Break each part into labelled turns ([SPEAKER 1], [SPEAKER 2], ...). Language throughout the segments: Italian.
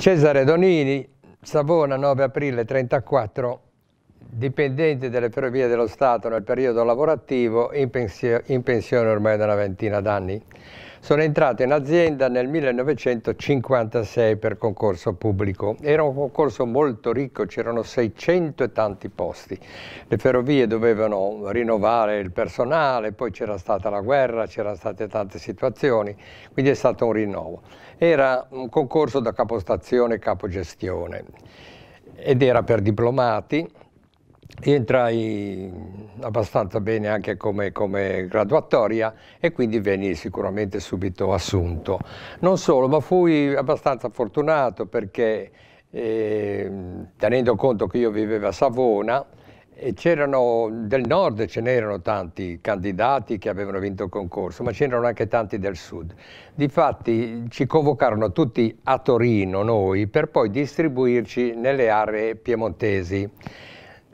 [SPEAKER 1] Cesare Donini, Savona 9 aprile 1934, dipendente delle ferrovie dello Stato nel periodo lavorativo, in, pensione ormai da una ventina d'anni. Sono entrato in azienda nel 1956 per concorso pubblico. Era un concorso molto ricco, c'erano 600 e tanti posti. Le ferrovie dovevano rinnovare il personale, poi c'era stata la guerra, c'erano state tante situazioni, quindi è stato un rinnovo. Era un concorso da capostazione e capogestione ed era per diplomati Entrai abbastanza bene anche come, come, graduatoria e quindi veni sicuramente subito assunto. Non solo, ma fui abbastanza fortunato perché eh, tenendo conto che io vivevo a Savona, c'erano del nord ce n'erano tanti candidati che avevano vinto il concorso, ma c'erano anche tanti del sud. Difatti ci convocarono tutti a Torino noi per poi distribuirci nelle aree piemontesi.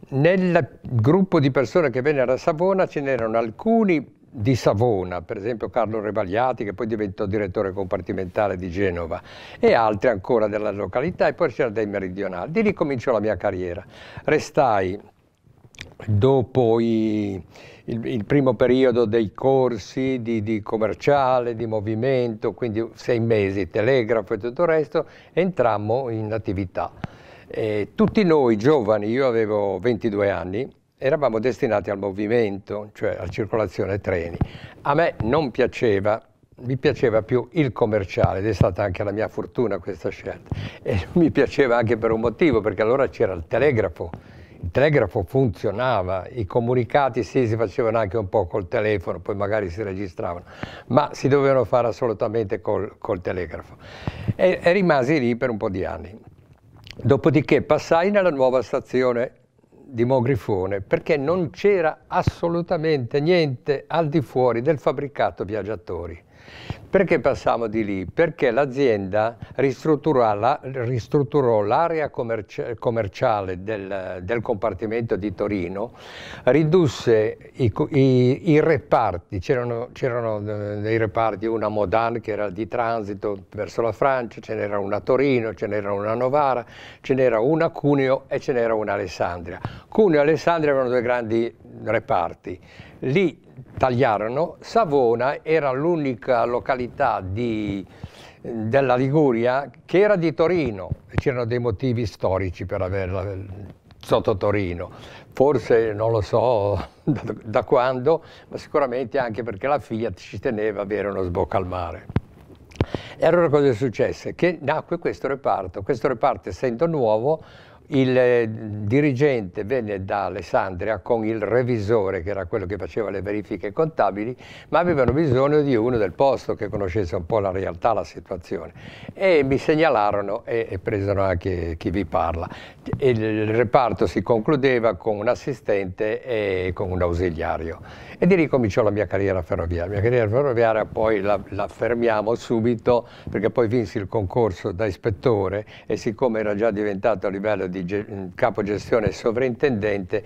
[SPEAKER 1] Nel gruppo di persone che vennero a Savona ce n'erano alcuni di Savona, per esempio Carlo Revagliati che poi diventò direttore compartimentale di Genova e altri ancora della località e poi c'era dei meridionali. Di lì cominciò la mia carriera. Restai dopo i, il, il, primo periodo dei corsi di, di, commerciale, di movimento, quindi sei mesi, telegrafo e tutto il resto, entrammo in attività. E tutti noi giovani, io avevo 22 anni, eravamo destinati al movimento, cioè alla circolazione treni. A me non piaceva, mi piaceva più il commerciale ed è stata anche la mia fortuna questa scelta. E mi piaceva anche per un motivo, perché allora c'era il telegrafo. Il telegrafo funzionava, i comunicati sì, si facevano anche un po' col telefono, poi magari si registravano, ma si dovevano fare assolutamente col, col telegrafo. E, e rimasi lì per un po' di anni. Dopodiché passai nella nuova stazione di Mogrifone perché non c'era assolutamente niente al di fuori del fabbricato viaggiatori. Perché passavamo di lì? Perché l'azienda la, ristrutturò l'area commerci commerciale del, del, compartimento di Torino, ridusse i, i, i reparti, c'erano eh, dei reparti, una Modan che era di transito verso la Francia, ce n'era una a Torino, ce n'era una a Novara, ce n'era una a Cuneo e ce n'era una a Alessandria. Cuneo e Alessandria erano due grandi reparti Lì tagliarono, Savona era l'unica località di, della Liguria che era di Torino, c'erano dei motivi storici per averla eh, sotto Torino, forse non lo so da, da quando, ma sicuramente anche perché la Fiat ci teneva ad avere uno sbocco al mare. E allora cosa successe? Che nacque questo reparto, questo reparto essendo nuovo il eh, dirigente venne da Alessandria con il revisore, che era quello che faceva le verifiche contabili, ma avevano bisogno di uno del posto che conoscesse un po' la realtà, la situazione. E mi segnalarono e, e presero anche chi vi parla il reparto si concludeva con un assistente e con un ausiliario e di lì cominciò la mia carriera ferroviaria. La mia carriera ferroviaria poi la, la fermiamo subito perché poi vinsi il concorso da ispettore e siccome era già diventato a livello di ge capo gestione e sovrintendente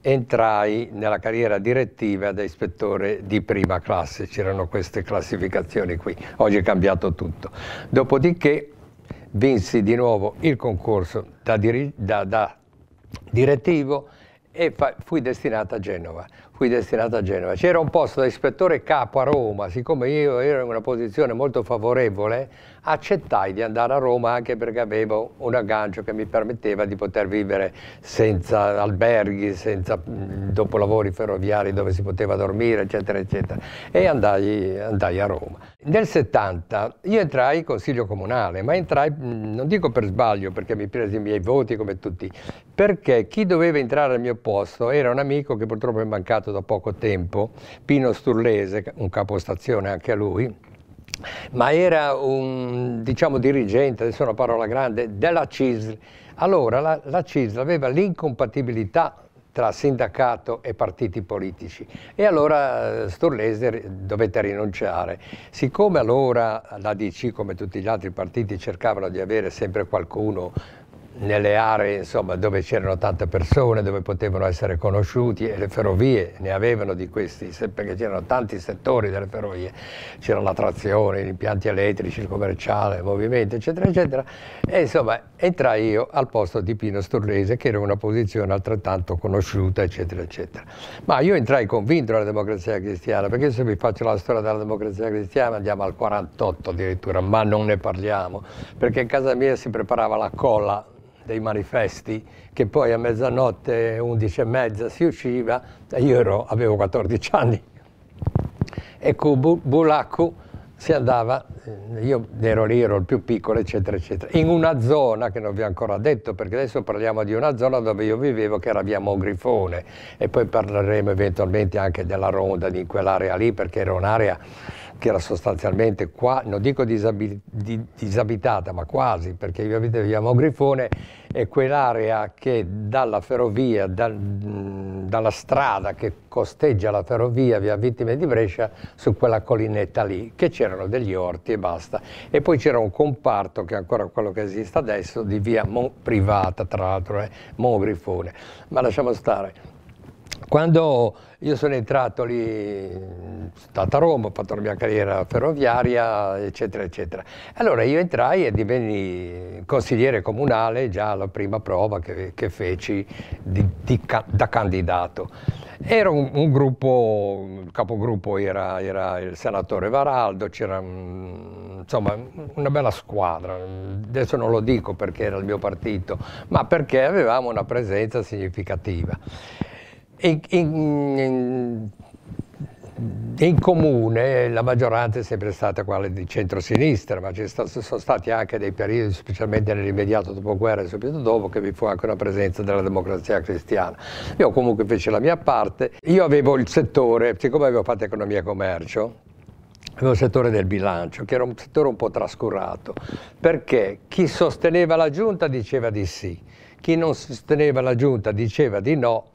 [SPEAKER 1] entrai nella carriera direttiva da ispettore di prima classe, c'erano queste classificazioni qui, oggi è cambiato tutto. Dopodiché vinsi di nuovo il concorso da, diri, da, da direttivo e fui destinato a Genova. Fui destinato a Genova. C'era un posto da ispettore capo a Roma, siccome io ero in una posizione molto favorevole accettai di andare a Roma anche perché avevo un aggancio che mi permetteva di poter vivere senza alberghi, senza mm, dopolavori ferroviari dove si poteva dormire, eccetera, eccetera. E andai, andai a Roma. Nel 70 io entrai in consiglio comunale, ma entrai, mm, non dico per sbaglio, perché mi presi i miei voti come tutti, perché chi doveva entrare al mio posto era un amico che purtroppo è mancato da poco tempo, Pino Sturlese, un capostazione anche a lui, ma era un diciamo, dirigente, adesso è una parola grande, della CISL. Allora la, la CISL aveva l'incompatibilità tra sindacato e partiti politici e allora eh, Sturlese dovette rinunciare. Siccome allora l'ADC come tutti gli altri partiti cercavano di avere sempre qualcuno nelle aree insomma, dove c'erano tante persone, dove potevano essere conosciuti e le ferrovie ne avevano di questi, perché c'erano tanti settori delle ferrovie, c'era la trazione, gli impianti elettrici, il commerciale, il movimento, eccetera, eccetera. E insomma entrai io al posto di Pino Sturlese, che era una posizione altrettanto conosciuta, eccetera, eccetera. Ma io entrai convinto alla democrazia cristiana, perché se vi faccio la storia della democrazia cristiana andiamo al 48 addirittura, ma non ne parliamo, perché in casa mia si preparava la colla dei manifesti che poi a mezzanotte, 11 e mezza si usciva e io ero, avevo 14 anni e con Bulacco si andava, eh, io ero lì, ero il più piccolo, eccetera, eccetera, in una zona che non vi ho ancora detto, perché adesso parliamo di una zona dove io vivevo, che era via Mongrifone, e poi parleremo eventualmente anche della Ronda, di quell'area lì, perché era un'area che era sostanzialmente, qua, non dico disabit di disabitata, ma quasi, perché io abitiamo a Grifone, è quell'area che dalla ferrovia, da, dalla strada che costeggia la ferrovia via Vittime di Brescia, su quella collinetta lì, che c'erano degli orti e basta. E poi c'era un comparto, che è ancora quello che esiste adesso, di via Mon privata, tra l'altro, eh, Mogrifone. Ma lasciamo stare. Quando io sono entrato lì, sono stato a Roma, ho fatto la mia carriera ferroviaria, eccetera, eccetera. Allora io entrai e divenni consigliere comunale già alla prima prova che, che feci di, di, da candidato. Era un, un gruppo, il capogruppo era, era il senatore Varaldo, c'era insomma una bella squadra, adesso non lo dico perché era il mio partito, ma perché avevamo una presenza significativa. In, in, mm, in, comune la maggioranza è sempre stata quella di centro-sinistra, ma ci sono stati anche dei periodi, specialmente nell'immediato dopoguerra e subito dopo, che vi fu anche una presenza della democrazia cristiana. Io comunque feci la mia parte. Io avevo il settore, siccome avevo fatto economia e commercio, avevo il settore del bilancio, che era un settore un po' trascurato, perché chi sosteneva la giunta diceva di sì, chi non sosteneva la giunta diceva di no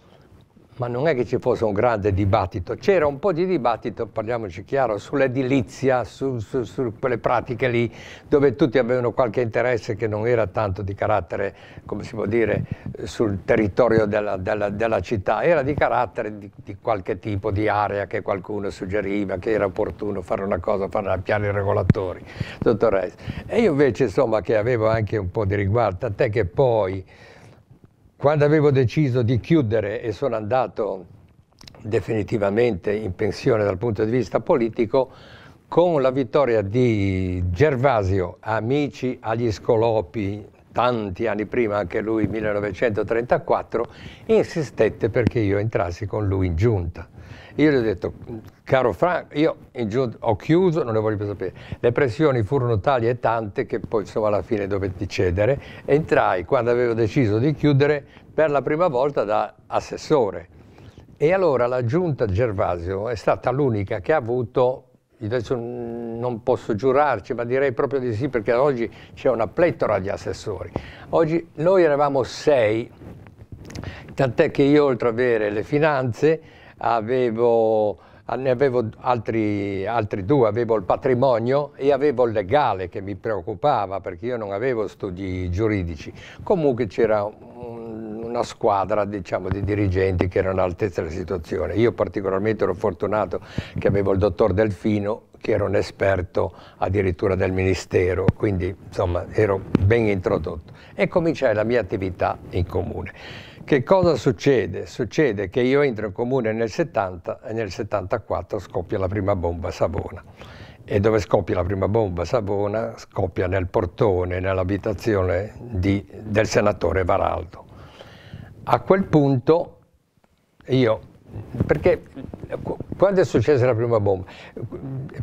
[SPEAKER 1] ma non è che ci fosse un grande dibattito, c'era un po' di dibattito, parliamoci chiaro, sull'edilizia, su, su, su, quelle pratiche lì dove tutti avevano qualche interesse che non era tanto di carattere, come si può dire, sul territorio della, della, della città, era di carattere di, di, qualche tipo di area che qualcuno suggeriva, che era opportuno fare una cosa, fare piani regolatori, dottoressa. E io invece insomma che avevo anche un po' di riguardo, a te che poi... Quando avevo deciso di chiudere e sono andato definitivamente in pensione dal punto di vista politico, con la vittoria di Gervasio, amici agli scolopi, tanti anni prima, anche lui 1934, insistette perché io entrassi con lui in giunta. Io gli ho detto, caro Franco, io in giunta ho chiuso, non ne voglio più sapere. Le pressioni furono tali e tante che poi insomma alla fine dovetti cedere. Entrai quando avevo deciso di chiudere per la prima volta da assessore. E allora la giunta Gervasio è stata l'unica che ha avuto adesso non posso giurarci, ma direi proprio di sì perché oggi c'è una pletora di assessori. Oggi noi eravamo sei, tant'è che io oltre ad avere le finanze avevo, ne avevo altri, altri due, avevo il patrimonio e avevo il legale che mi preoccupava perché io non avevo studi giuridici. Comunque c'era una squadra diciamo, di dirigenti che erano all'altezza della situazione. Io particolarmente ero fortunato che avevo il dottor Delfino che era un esperto addirittura del ministero, quindi insomma ero ben introdotto e cominciai la mia attività in comune. Che cosa succede? Succede che io entro in comune nel 70 e nel 74 scoppia la prima bomba a Savona. E dove scoppia la prima bomba a Savona? Scoppia nel portone, nell'abitazione del senatore Varaldo a quel punto io, perché quando è successa la prima bomba,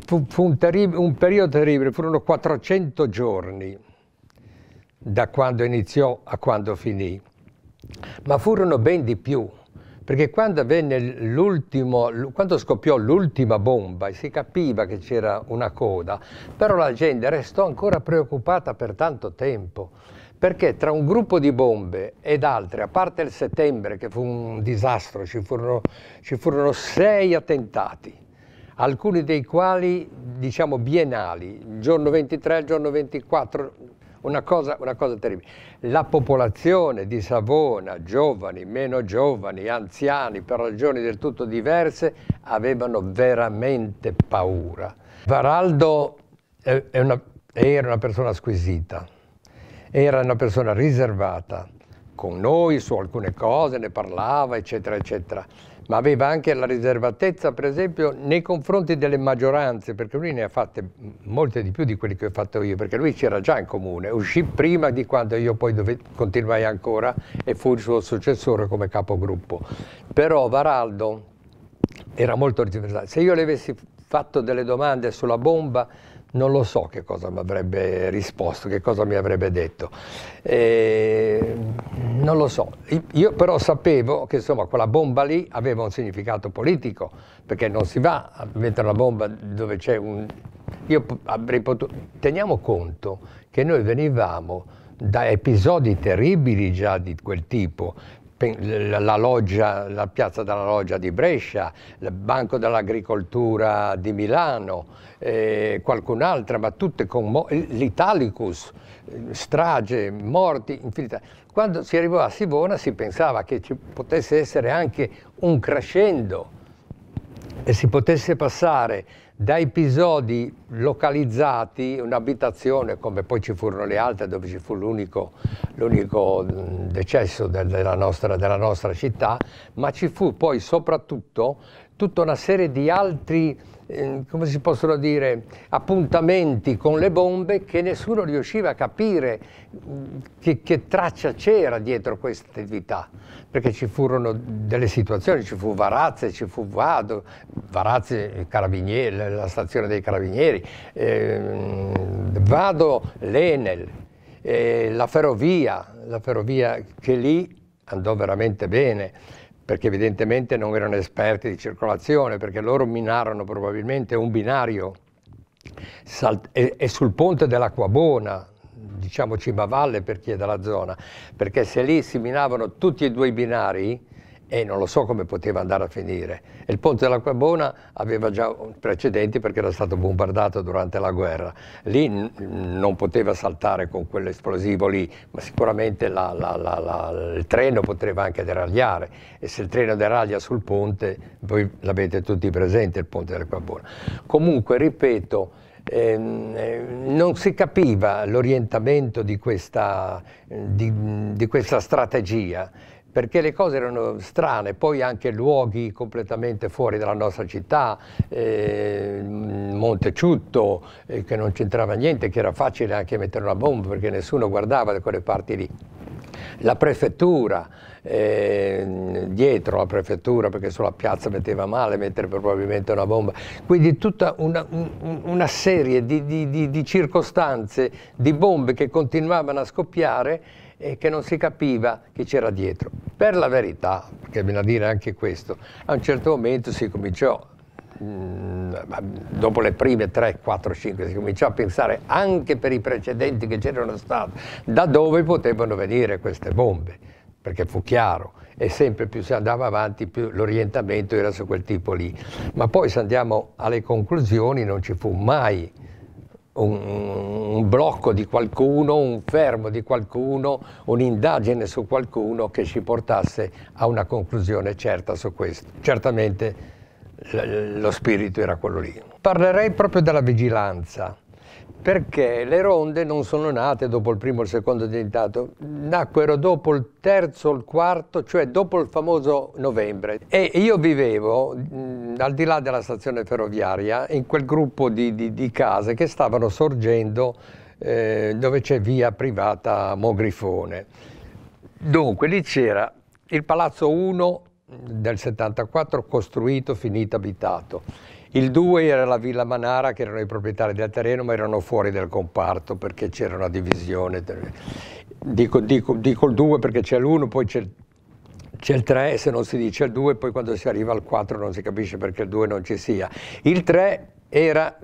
[SPEAKER 1] fu, fu un, un periodo terribile, furono 400 giorni da quando iniziò a quando finì, ma furono ben di più, perché quando, quando scoppiò l'ultima bomba e si capiva che c'era una coda, però la gente restò ancora preoccupata per tanto tempo perché tra un gruppo di bombe ed altre, a parte il settembre che fu un disastro, ci furono, ci furono sei attentati, alcuni dei quali diciamo biennali, il giorno 23, il giorno 24, una cosa, una cosa, terribile. La popolazione di Savona, giovani, meno giovani, anziani, per ragioni del tutto diverse, avevano veramente paura. Varaldo una, era una persona squisita era una persona riservata con noi su alcune cose, ne parlava, eccetera, eccetera, ma aveva anche la riservatezza, per esempio, nei confronti delle maggioranze, perché lui ne ha fatte molte di più di quelle che ho fatto io, perché lui c'era già in comune, uscì prima di quando io poi dove, continuai ancora e fu il suo successore come capogruppo. Però Varaldo era molto riservato. Se io le avessi fatto delle domande sulla bomba, non lo so che cosa mi avrebbe risposto, che cosa mi avrebbe detto. E eh, non lo so. Io però sapevo che insomma, quella bomba lì aveva un significato politico, perché non si va a mettere una bomba dove c'è un... Io avrei potuto... Teniamo conto che noi venivamo da episodi terribili già di quel tipo, la, loggia, la piazza della loggia di Brescia, il Banco dell'Agricoltura di Milano, eh, qualcun'altra, ma tutte con l'Italicus, strage, morti, infinità. Quando si arrivò a Sivona si pensava che ci potesse essere anche un crescendo e si potesse passare da episodi localizzati, un'abitazione, come poi ci furono le altre, dove ci fu l'unico, decesso della, nostra, della nostra città, ma ci fu poi soprattutto tutta una serie di altri Ehm, come si possono dire, appuntamenti con le bombe che nessuno riusciva a capire che, che traccia c'era dietro questa attività, perché ci furono delle situazioni, ci fu Varazze, ci fu Vado, Varazze, eh, la stazione dei Carabinieri, eh, Vado, l'Enel, eh, la ferrovia, la ferrovia che lì andò veramente bene perché evidentemente non erano esperti di circolazione, perché loro minarono probabilmente un binario e, sul ponte dell'Acquabona, diciamo Cimavalle per chi è della zona, perché se lì si minavano tutti e due i binari, e non lo so come poteva andare a finire. Il ponte dell'Acquabona aveva già precedenti perché era stato bombardato durante la guerra. Lì non poteva saltare con quell'esplosivo lì, ma sicuramente la, la, la, il treno poteva anche deragliare e se il treno deraglia sul ponte, voi l'avete tutti presente il ponte dell'Acquabona. Comunque, ripeto, ehm, eh, non si capiva l'orientamento di, di, di questa strategia perché le cose erano strane, poi anche luoghi completamente fuori dalla nostra città, eh, Ciutto, eh, che non c'entrava niente, che era facile anche mettere una bomba perché nessuno guardava da quelle parti lì. La prefettura, eh, dietro la prefettura perché sulla piazza metteva male mettere probabilmente una bomba. Quindi tutta una, una serie di, di, di, di circostanze, di bombe che continuavano a scoppiare e che non si capiva chi c'era dietro. Per la verità, che viene a dire anche questo, a un certo momento si cominciò mm, dopo le prime 3, 4, 5 si cominciò a pensare anche per i precedenti che c'erano stati da dove potevano venire queste bombe perché fu chiaro e sempre più si andava avanti più l'orientamento era su quel tipo lì ma poi se andiamo alle conclusioni non ci fu mai un, un blocco di qualcuno, un fermo di qualcuno, un'indagine su qualcuno che ci portasse a una conclusione certa su questo. Certamente lo spirito era quello lì. Parlerei proprio della vigilanza perché le ronde non sono nate dopo il primo e il secondo attentato, nacquero dopo il terzo, il quarto, cioè dopo il famoso novembre. E io vivevo mh, al di là della stazione ferroviaria, in quel gruppo di, di, di case che stavano sorgendo eh, dove c'è via privata Mogrifone. Dunque, lì c'era il Palazzo 1 del 74 costruito, finito, abitato il 2 era la Villa Manara che erano i proprietari del terreno ma erano fuori dal comparto perché c'era una divisione. Dico, dico, dico il 2 perché c'è l'1, poi c'è il c'è il 3 se non si dice il 2, poi quando si arriva al 4 non si capisce perché il 2 non ci sia. Il 3 era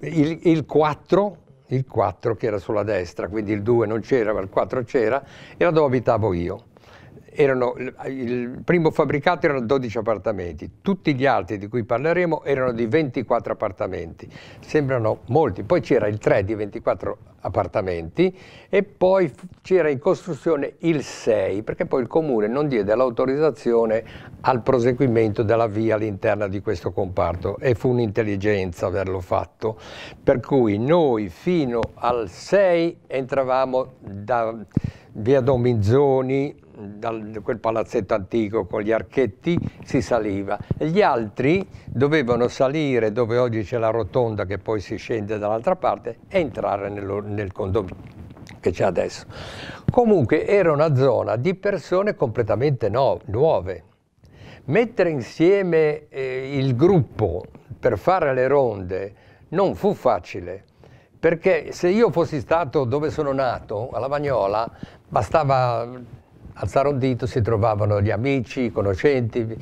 [SPEAKER 1] il, il 4, il 4 che era sulla destra, quindi il 2 non c'era, ma il 4 c'era, era dove abitavo io erano, il primo fabbricato erano 12 appartamenti, tutti gli altri di cui parleremo erano di 24 appartamenti, sembrano molti, poi c'era il 3 di 24 appartamenti e poi c'era in costruzione il 6 perché poi il comune non diede l'autorizzazione al proseguimento della via all'interno di questo comparto e fu un'intelligenza averlo fatto, per cui noi fino al 6 entravamo da via Dominzoni, da quel palazzetto antico con gli archetti, si saliva. E gli altri dovevano salire dove oggi c'è la rotonda che poi si scende dall'altra parte e entrare nel, nel condominio che c'è adesso. Comunque era una zona di persone completamente no, nuove. Mettere insieme eh, il gruppo per fare le ronde non fu facile perché se io fossi stato dove sono nato, a Magnola, bastava alzare un dito, si trovavano gli amici, i conoscenti.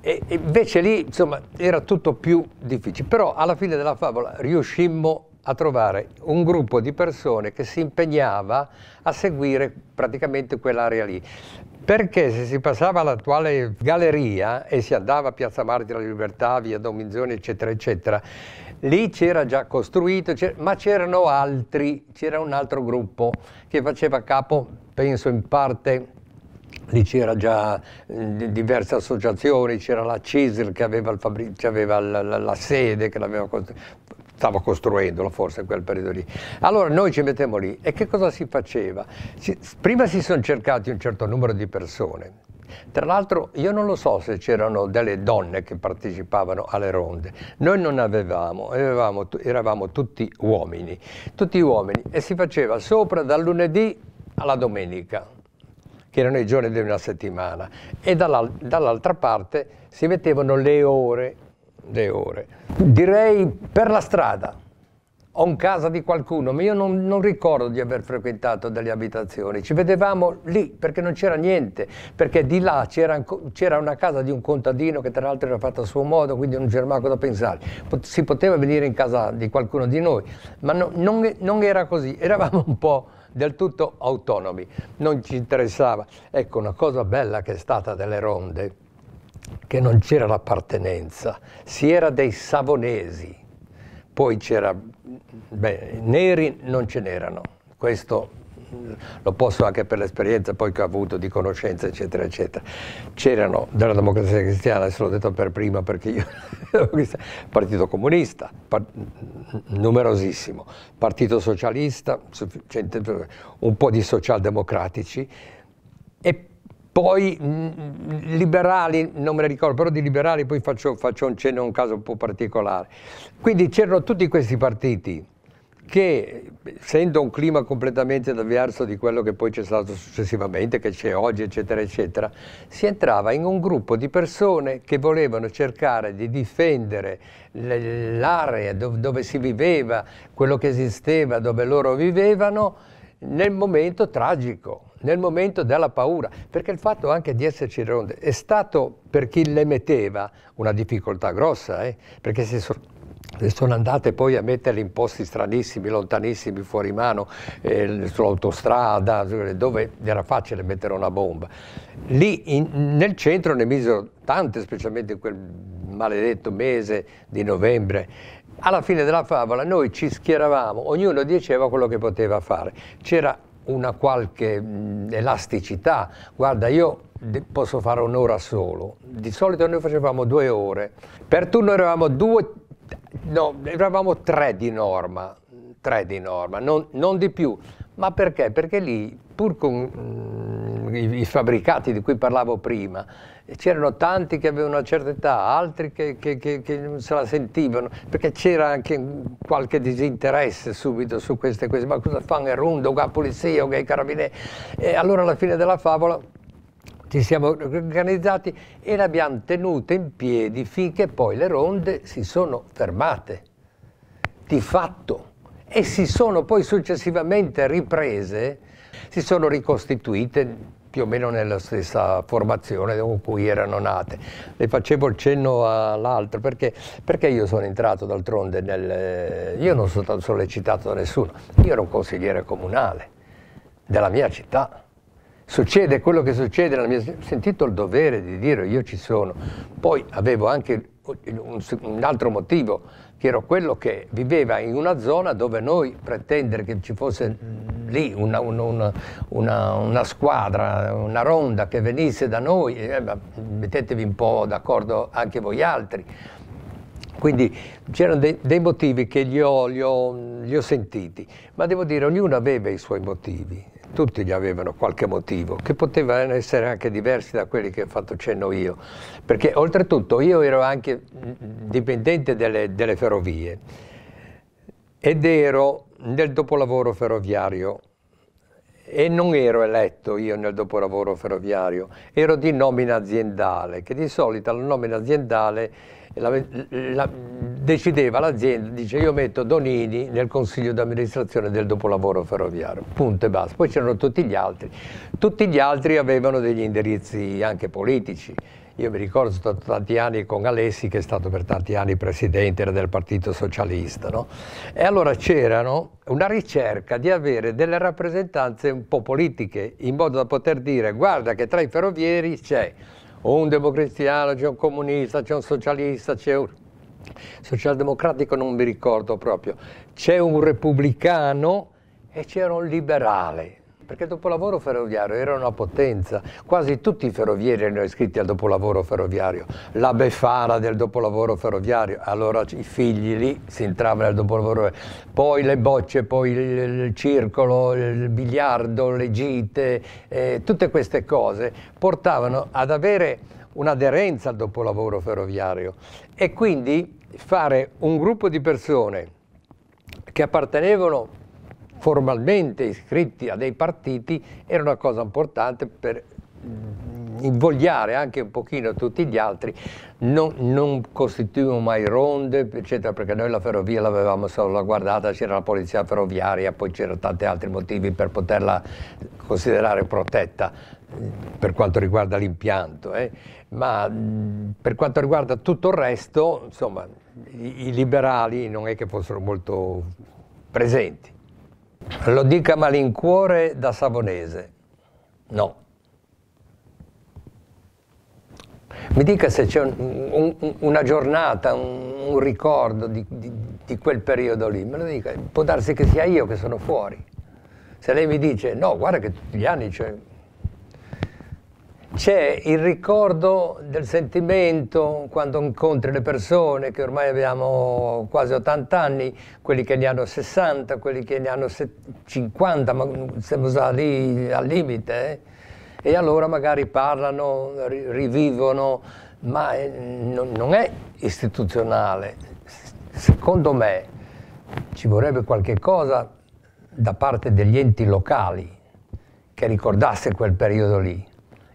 [SPEAKER 1] E invece lì, insomma, era tutto più difficile. Però alla fine della favola riuscimmo a trovare un gruppo di persone che si impegnava a seguire praticamente quell'area lì. Perché se si passava all'attuale galleria e si andava a Piazza Mare della Libertà, via Dominzoni, eccetera, eccetera, lì c'era già costruito, ma c'erano altri, c'era un altro gruppo che faceva capo, penso in parte lì c'era già eh, diverse associazioni, c'era la CISL che aveva, il, aveva la, la, la, sede, che l'aveva costruita, stava costruendola forse in quel periodo lì. Allora noi ci mettiamo lì e che cosa si faceva? Si, prima si sono cercati un certo numero di persone, tra l'altro io non lo so se c'erano delle donne che partecipavano alle ronde, noi non avevamo, avevamo, eravamo tutti uomini, tutti uomini e si faceva sopra dal lunedì alla domenica, che erano i giorni di una settimana, e dall'altra parte si mettevano le ore le ore. Direi per la strada, o in casa di qualcuno, ma io non, non, ricordo di aver frequentato delle abitazioni. Ci vedevamo lì perché non c'era niente, perché di là c'era, una casa di un contadino che tra l'altro era fatta a suo modo, quindi non c'era manco da pensare. Si poteva venire in casa di qualcuno di noi, ma no, non, non era così, eravamo un po' del tutto autonomi, non ci interessava. Ecco una cosa bella che è stata delle ronde che non c'era l'appartenenza, si era dei savonesi, poi c'era, beh, neri non ce n'erano, questo lo posso anche per l'esperienza poi che ho avuto di conoscenza eccetera eccetera c'erano della democrazia cristiana se l'ho detto per prima perché io partito comunista par numerosissimo partito socialista cioè, un po' di socialdemocratici poi mh, mm, mm, liberali, non me ne ricordo, però di liberali poi faccio, faccio un cenno a un caso un po' particolare. Quindi c'erano tutti questi partiti che, essendo un clima completamente diverso di quello che poi c'è stato successivamente, che c'è oggi, eccetera, eccetera, si entrava in un gruppo di persone che volevano cercare di difendere l'area dove si viveva, quello che esisteva, dove loro vivevano, nel momento tragico nel momento della paura, perché il fatto anche di esserci ronde è stato per chi le metteva una difficoltà grossa, eh? perché si sono sono andate poi a metterle in posti stranissimi, lontanissimi, fuori mano, eh, sull'autostrada, dove era facile mettere una bomba. Lì in, nel centro ne misero tante, specialmente in quel maledetto mese di novembre. Alla fine della favola noi ci schieravamo, ognuno diceva quello che poteva fare. C'era una qualche mh, elasticità. Guarda, io posso fare un'ora solo. Di solito noi facevamo due ore. Per turno eravamo due, no, eravamo tre di norma, tre di norma, non, non di più. Ma perché? Perché lì, pur con mh, mm, i, i, fabbricati di cui parlavo prima, c'erano tanti che avevano una certa età, altri che, che, che, che non se la sentivano, perché c'era anche qualche disinteresse subito su queste cose, ma cosa fanno il rondo, la polizia, i carabinieri? E allora alla fine della favola ci siamo organizzati e le abbiamo tenute in piedi finché poi le ronde si sono fermate, di fatto e si sono poi successivamente riprese, si sono ricostituite più o meno nella stessa formazione con cui erano nate. Le facevo il cenno all'altro perché, perché, io sono entrato d'altronde nel... Io non sono stato sollecitato da nessuno, io ero un consigliere comunale della mia città. Succede quello che succede nella mia città, ho sentito il dovere di dire io ci sono. Poi avevo anche un, un altro motivo, che era quello che viveva in una zona dove noi pretendere che ci fosse lì una, una, una, una squadra, una ronda che venisse da noi, eh, mettetevi un po' d'accordo anche voi altri. Quindi c'erano dei, dei, motivi che li ho, li, ho, li ho sentiti, ma devo dire ognuno aveva i suoi motivi tutti gli avevano qualche motivo, che potevano essere anche diversi da quelli che ho fatto cenno io, perché oltretutto io ero anche mm, mm, dipendente delle, delle ferrovie ed ero nel dopolavoro ferroviario e non ero eletto io nel dopolavoro ferroviario, ero di nomina aziendale, che di solito la nomina aziendale la, la, decideva l'azienda, dice io metto Donini nel consiglio di amministrazione del dopolavoro ferroviario, punto e basta. Poi c'erano tutti gli altri, tutti gli altri avevano degli indirizzi anche politici. Io mi ricordo sono stato tanti anni con Alessi che è stato per tanti anni presidente del Partito Socialista. No? E allora c'era una ricerca di avere delle rappresentanze un po' politiche in modo da poter dire guarda che tra i ferrovieri c'è o un democristiano, c'è un comunista, c'è un socialista, c'è un socialdemocratico, non mi ricordo proprio, c'è un repubblicano e c'era un liberale. Perché il dopolavoro ferroviario era una potenza, quasi tutti i ferrovieri erano iscritti al dopolavoro ferroviario, la befana del dopolavoro ferroviario, allora i figli lì si entravano nel dopolavoro, poi le bocce, poi il, circolo, il biliardo, le gite, eh, tutte queste cose portavano ad avere un'aderenza al dopolavoro ferroviario e quindi fare un gruppo di persone che appartenevano formalmente iscritti a dei partiti era una cosa importante per invogliare anche un pochino tutti gli altri, non, non costituivano mai ronde, eccetera, perché noi la ferrovia l'avevamo solo guardata, c'era la polizia ferroviaria, poi c'erano tanti altri motivi per poterla considerare protetta per quanto riguarda l'impianto, eh. ma per quanto riguarda tutto il resto, insomma, i, i liberali non è che fossero molto presenti. Lo dica malincuore da Savonese. No. Mi dica se c'è un, un, una giornata, un, un ricordo di, di, di, quel periodo lì. Me lo dica. Può darsi che sia io che sono fuori. Se lei mi dice, no, guarda che tutti gli anni c'è... Cioè, c'è il ricordo del sentimento quando incontri le persone che ormai abbiamo quasi 80 anni, quelli che ne hanno 60, quelli che ne hanno 50, ma siamo già lì al limite. Eh? E allora magari parlano, rivivono, ma eh, non è istituzionale. Secondo me ci vorrebbe qualche cosa da parte degli enti locali che ricordasse quel periodo lì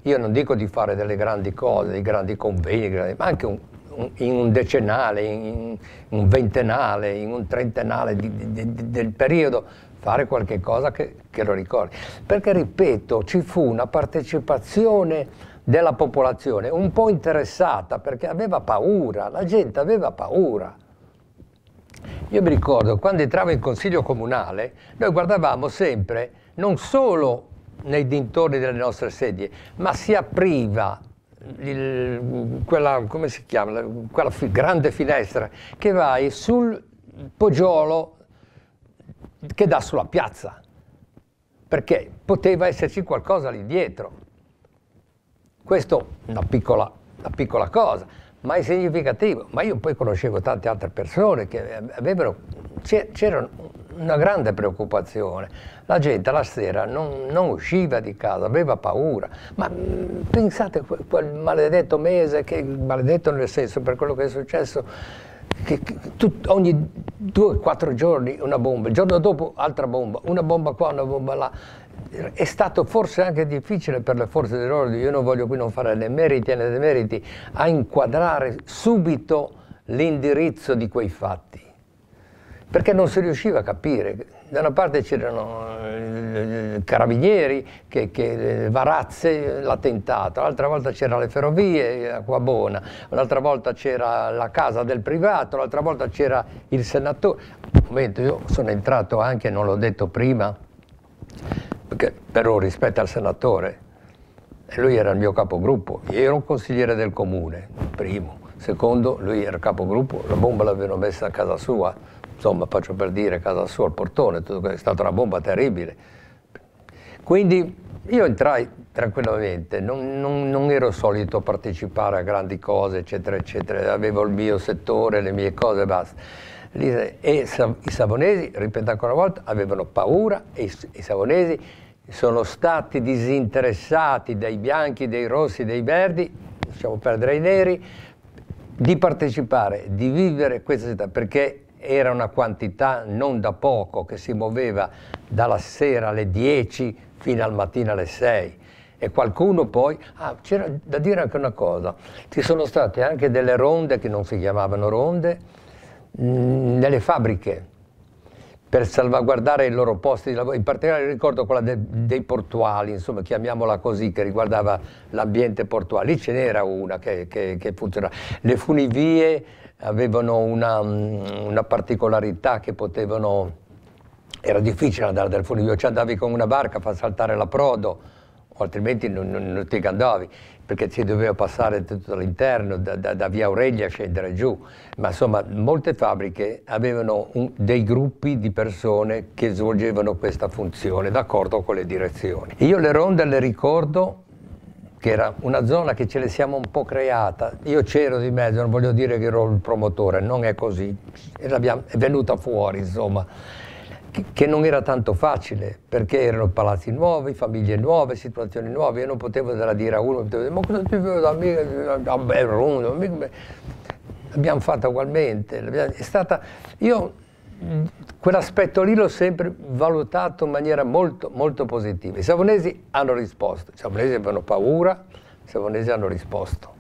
[SPEAKER 1] io non dico di fare delle grandi cose, dei grandi convegni, ma anche un, un, in un decennale, in, un ventennale, in un trentennale di, di, di, del periodo, fare qualche cosa che, che lo ricordi. Perché, ripeto, ci fu una partecipazione della popolazione, un po' interessata perché aveva paura, la gente aveva paura. Io mi ricordo quando entravo in consiglio comunale, noi guardavamo sempre non solo nei dintorni delle nostre sedie, ma si apriva il, quella, come si chiama, quella fi, grande finestra che vai sul poggiolo che dà sulla piazza, perché poteva esserci qualcosa lì dietro. Questo è una piccola, una piccola cosa mai significativo, ma io poi conoscevo tante altre persone che avevano, c'era una grande preoccupazione, la gente la sera non, non usciva di casa, aveva paura, ma mm, pensate a quel maledetto mese, che, maledetto nel senso per quello che è successo, che, che tut, ogni due o quattro giorni una bomba, il giorno dopo altra bomba, una bomba qua, una bomba là, è stato forse anche difficile per le forze dell'ordine, io non voglio qui non fare né meriti né demeriti, a inquadrare subito l'indirizzo di quei fatti. Perché non si riusciva a capire. Da una parte c'erano eh, carabinieri, che, che, eh, Varazze, l'attentato, l'altra volta c'erano le ferrovie, eh, a Quabona, l'altra volta c'era la casa del privato, l'altra volta c'era il senatore. Un momento, io sono entrato anche, non l'ho detto prima, perché, però rispetto al senatore, lui era il mio capogruppo, io ero un consigliere del comune, primo, secondo lui era capogruppo, la bomba l'avevano messa a casa sua, insomma faccio per dire casa sua, al portone, tutto, è stata una bomba terribile. Quindi io entrai tranquillamente, non, non, non, ero solito partecipare a grandi cose, eccetera, eccetera, avevo il mio settore, le mie cose e basta e i savonesi, ripeto ancora una volta, avevano paura e i, savonesi sono stati disinteressati dai bianchi, dai rossi, dai verdi, lasciamo perdere i neri, di partecipare, di vivere questa città, perché era una quantità non da poco che si muoveva dalla sera alle 10 fino al mattino alle 6 e qualcuno poi, ah, c'era da dire anche una cosa, ci sono state anche delle ronde che non si chiamavano ronde, Mm, nelle fabbriche per salvaguardare i loro posti di lavoro, in particolare ricordo quella de, dei portuali, insomma chiamiamola così, che riguardava l'ambiente portuale, lì ce n'era una che, che, che, funzionava. Le funivie avevano una, mm, una particolarità che potevano, era difficile andare dal funivio, ci cioè andavi con una barca, a far saltare la prodo, altrimenti non, non, non, ti andavi perché si doveva passare tutto all'interno, da, da, da, via Aurelia scendere giù, ma insomma molte fabbriche avevano un, dei gruppi di persone che svolgevano questa funzione, d'accordo con le direzioni. Io le ronde le ricordo che era una zona che ce le siamo un po' creata, io c'ero di mezzo, non voglio dire che ero il promotore, non è così, è venuta fuori insomma che non era tanto facile, perché erano palazzi nuovi, famiglie nuove, situazioni nuove, io non potevo andare a dire a uno, ma cosa ti vedo da me? L'abbiamo fatta ugualmente, è stata, io mm, quell'aspetto lì l'ho sempre valutato in maniera molto, molto positiva. I savonesi hanno risposto, i savonesi avevano paura, i savonesi hanno risposto.